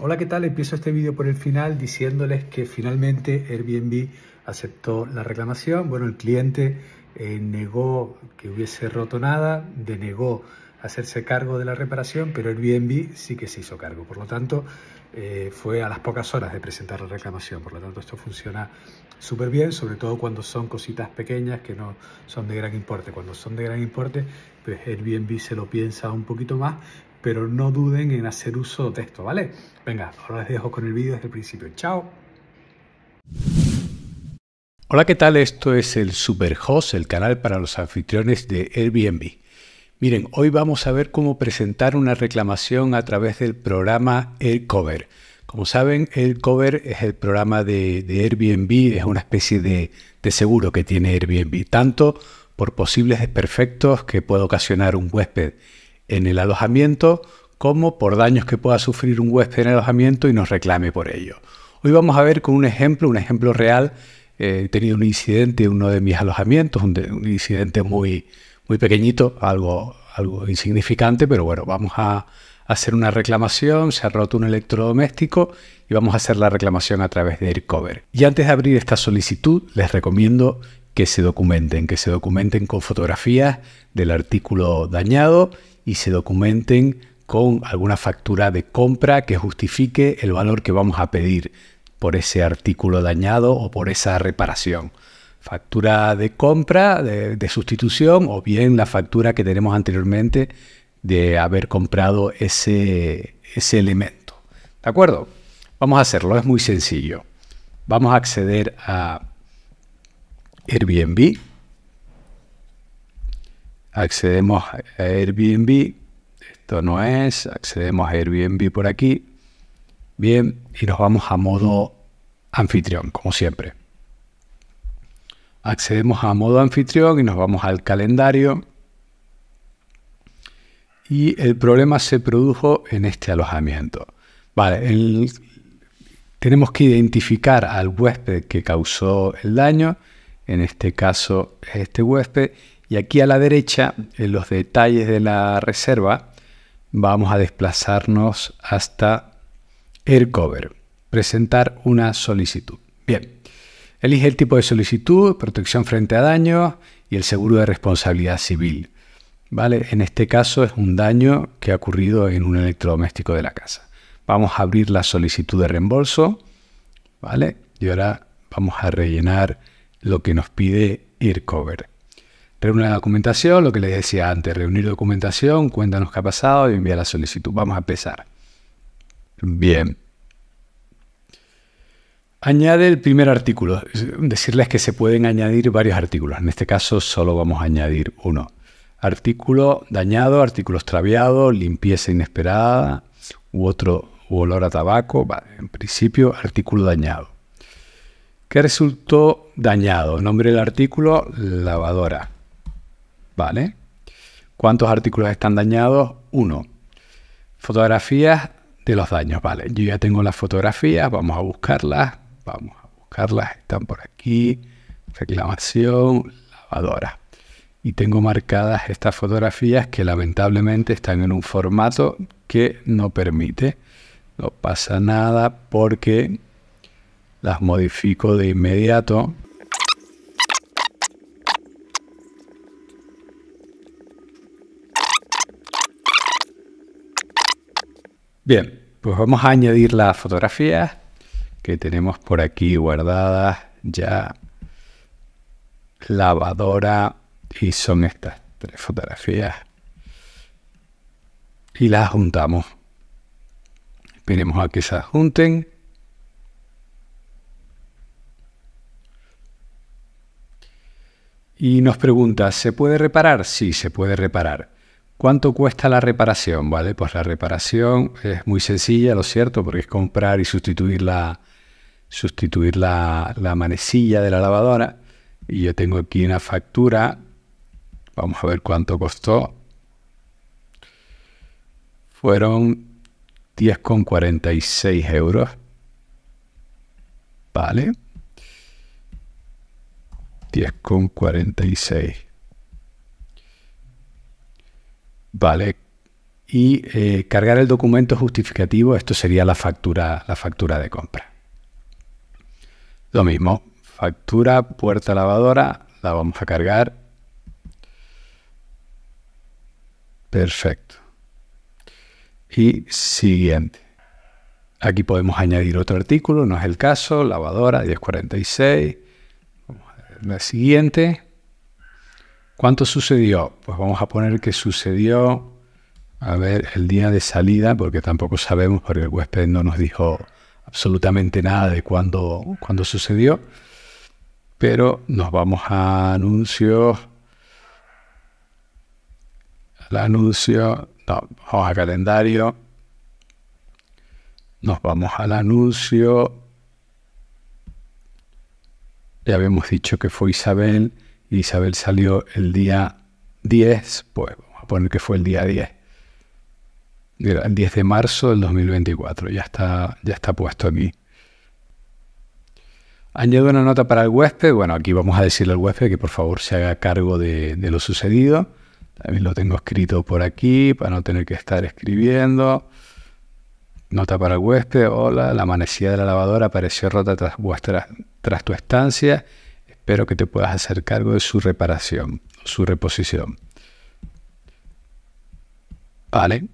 Hola, ¿qué tal? Empiezo este vídeo por el final diciéndoles que finalmente Airbnb aceptó la reclamación. Bueno, el cliente eh, negó que hubiese roto nada, denegó hacerse cargo de la reparación, pero Airbnb sí que se hizo cargo. Por lo tanto, eh, fue a las pocas horas de presentar la reclamación. Por lo tanto, esto funciona súper bien, sobre todo cuando son cositas pequeñas que no son de gran importe. Cuando son de gran importe, pues Airbnb se lo piensa un poquito más, pero no duden en hacer uso de esto, ¿vale? Venga, ahora les dejo con el vídeo desde el principio. ¡Chao! Hola, ¿qué tal? Esto es el Superhost, el canal para los anfitriones de Airbnb. Miren, hoy vamos a ver cómo presentar una reclamación a través del programa AirCover. Como saben, AirCover es el programa de, Airbnb, es una especie de, de seguro que tiene Airbnb, tanto por posibles desperfectos que puede ocasionar un huésped en el alojamiento como por daños que pueda sufrir un huésped en el alojamiento y nos reclame por ello. Hoy vamos a ver con un ejemplo, un ejemplo real. Eh, he tenido un incidente en uno de mis alojamientos, un, incidente muy, muy pequeñito, algo, algo insignificante, pero bueno, vamos a hacer una reclamación, se ha roto un electrodoméstico y vamos a hacer la reclamación a través de AirCover. Y antes de abrir esta solicitud, les recomiendo que se documenten, que se documenten con fotografías del artículo dañado y se documenten con alguna factura de compra que justifique el valor que vamos a pedir por ese artículo dañado o por esa reparación. Factura de compra, de, sustitución o bien la factura que tenemos anteriormente de haber comprado ese, ese elemento. ¿De acuerdo? Vamos a hacerlo, es muy sencillo. Vamos a acceder a Airbnb accedemos a Airbnb, esto no es, accedemos a Airbnb por aquí, bien, y nos vamos a modo anfitrión, como siempre. Accedemos a modo anfitrión y nos vamos al calendario. Y el problema se produjo en este alojamiento. Vale, tenemos que identificar al huésped que causó el daño, en este caso este huésped, y aquí a la derecha, en los detalles de la reserva, vamos a desplazarnos hasta AirCover, presentar una solicitud. Bien, elige el tipo de solicitud, protección frente a daños y el seguro de responsabilidad civil. ¿Vale? En este caso es un daño que ha ocurrido en un electrodoméstico de la casa. Vamos a abrir la solicitud de reembolso, ¿vale? Y ahora vamos a rellenar lo que nos pide AirCover. Reúne la documentación, lo que les decía antes, reunir documentación, cuéntanos qué ha pasado y envía la solicitud. Vamos a empezar. Bien. Añade el primer artículo. Decirles que se pueden añadir varios artículos. En este caso solo vamos a añadir uno. Artículo dañado, artículo extraviado, limpieza inesperada u otro olor a tabaco. en principio, artículo dañado. ¿Qué resultó dañado? Nombre del artículo, lavadora. ¿Vale? ¿Cuántos artículos están dañados? Uno. Fotografías de los daños, ¿vale? Yo ya tengo las fotografías, vamos a buscarlas. Vamos a buscarlas, están por aquí. Reclamación, lavadora. Y tengo marcadas estas fotografías que lamentablemente están en un formato que no permite. No pasa nada porque las modifico de inmediato Bien, pues vamos a añadir las fotografías que tenemos por aquí guardadas ya. Lavadora y son estas tres fotografías. Y las juntamos. Esperemos a que se junten. Y nos pregunta, ¿se puede reparar? Sí, se puede reparar. ¿Cuánto cuesta la reparación? Vale, pues la reparación es muy sencilla, lo cierto, porque es comprar y sustituir la, sustituir la, la manecilla de la lavadora. Y yo tengo aquí una factura. Vamos a ver cuánto costó. Fueron 10,46 euros. Vale. 10,46. Vale. Y eh, cargar el documento justificativo, esto sería la factura, la factura de compra. Lo mismo, factura, puerta lavadora, la vamos a cargar. Perfecto. Y siguiente. Aquí podemos añadir otro artículo, no es el caso, lavadora 1046. Vamos a ver la siguiente. ¿Cuánto sucedió? Pues vamos a poner que sucedió, a ver, el día de salida, porque tampoco sabemos, porque el huésped no nos dijo absolutamente nada de cuándo, sucedió. Pero nos vamos a anuncio, Al anuncio, no, vamos a calendario. Nos vamos al anuncio. Ya habíamos dicho que fue Isabel Isabel salió el día 10, pues vamos a poner que fue el día 10. El 10 de marzo del 2024, ya está, ya está puesto aquí. Añado una nota para el huésped. Bueno, aquí vamos a decirle al huésped que por favor se haga cargo de, lo sucedido. También lo tengo escrito por aquí para no tener que estar escribiendo. Nota para el huésped. Hola, la manecilla de la lavadora apareció rota tras, vuestra, tras tu estancia Espero que te puedas hacer cargo de su reparación, su reposición. Vale.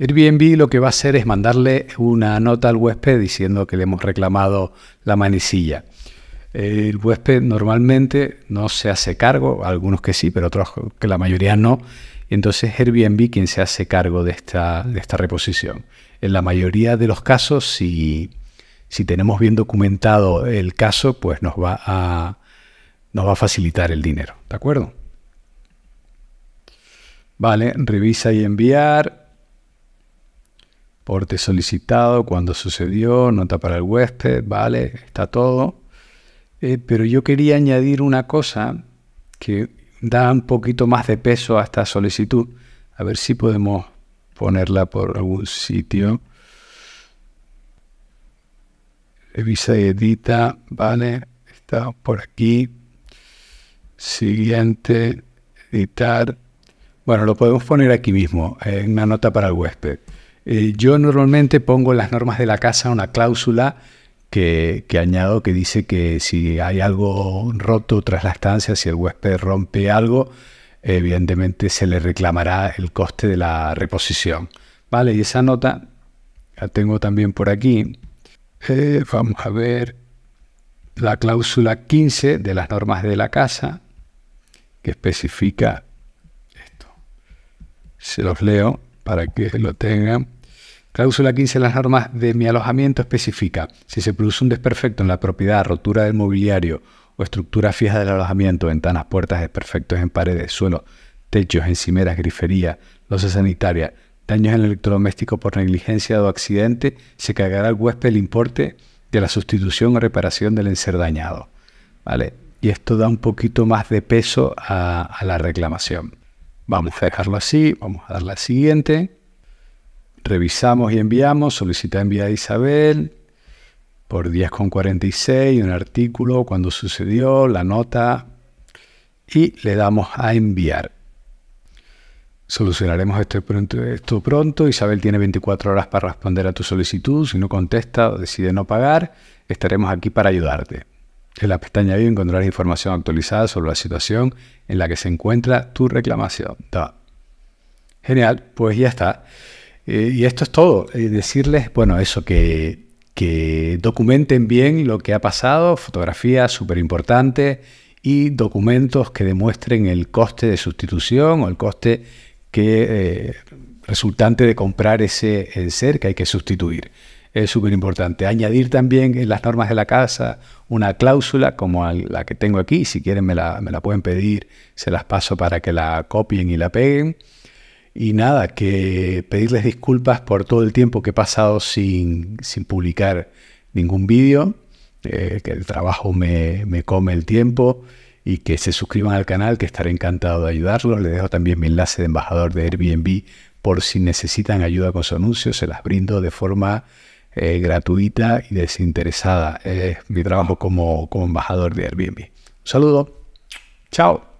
Airbnb lo que va a hacer es mandarle una nota al huésped diciendo que le hemos reclamado la manecilla. El huésped normalmente no se hace cargo, algunos que sí, pero otros que la mayoría no. Entonces Airbnb quien se hace cargo de esta, esta reposición. En la mayoría de los casos, si tenemos bien documentado el caso, pues nos va a, nos va a facilitar el dinero. ¿De acuerdo? Vale, revisa y enviar. Porte solicitado, cuando sucedió, nota para el huésped, vale, está todo. Eh, pero yo quería añadir una cosa que da un poquito más de peso a esta solicitud. A ver si podemos ponerla por algún sitio. Revisa y edita, vale, está por aquí. Siguiente, editar. Bueno, lo podemos poner aquí mismo, en una nota para el huésped. Eh, yo normalmente pongo en las normas de la casa una cláusula que, añado que dice que si hay algo roto tras la estancia, si el huésped rompe algo, evidentemente se le reclamará el coste de la reposición. Vale, y esa nota la tengo también por aquí. Eh, vamos a ver la cláusula 15 de las normas de la casa que especifica esto. Se los leo para que lo tengan. Cláusula 15 de las normas de mi alojamiento especifica, si se produce un desperfecto en la propiedad, rotura del mobiliario o estructura fija del alojamiento, ventanas, puertas, desperfectos en paredes, suelo, techos, encimeras, grifería, losa sanitaria, daños en el electrodoméstico por negligencia o accidente, se cargará al huésped el importe de la sustitución o reparación del encerdañado. ¿Vale? y esto da un poquito más de peso a, la reclamación. Vamos a dejarlo así, vamos a dar la siguiente. Revisamos y enviamos, solicita enviar a Isabel por 10,46, un artículo, cuando sucedió, la nota y le damos a enviar. Solucionaremos esto pronto, esto pronto. Isabel tiene 24 horas para responder a tu solicitud. Si no contesta o decide no pagar, estaremos aquí para ayudarte. En la pestaña View encontrarás información actualizada sobre la situación en la que se encuentra tu reclamación. Genial, pues ya está. Eh, y esto es todo. Eh, decirles, bueno, eso, que, documenten bien lo que ha pasado, fotografías súper importante y documentos que demuestren el coste de sustitución o el coste que, eh, resultante de comprar ese ser que hay que sustituir es súper importante. Añadir también en las normas de la casa una cláusula como la que tengo aquí, si quieren me la, pueden pedir, se las paso para que la copien y la peguen. Y nada, que pedirles disculpas por todo el tiempo que he pasado sin, publicar ningún vídeo, eh, que el trabajo me, come el tiempo y que se suscriban al canal, que estaré encantado de ayudarlos. Les dejo también mi enlace de embajador de Airbnb por si necesitan ayuda con su anuncio, se las brindo de forma eh, gratuita y desinteresada. Es mi trabajo como, como embajador de Airbnb. Un saludo. Chao.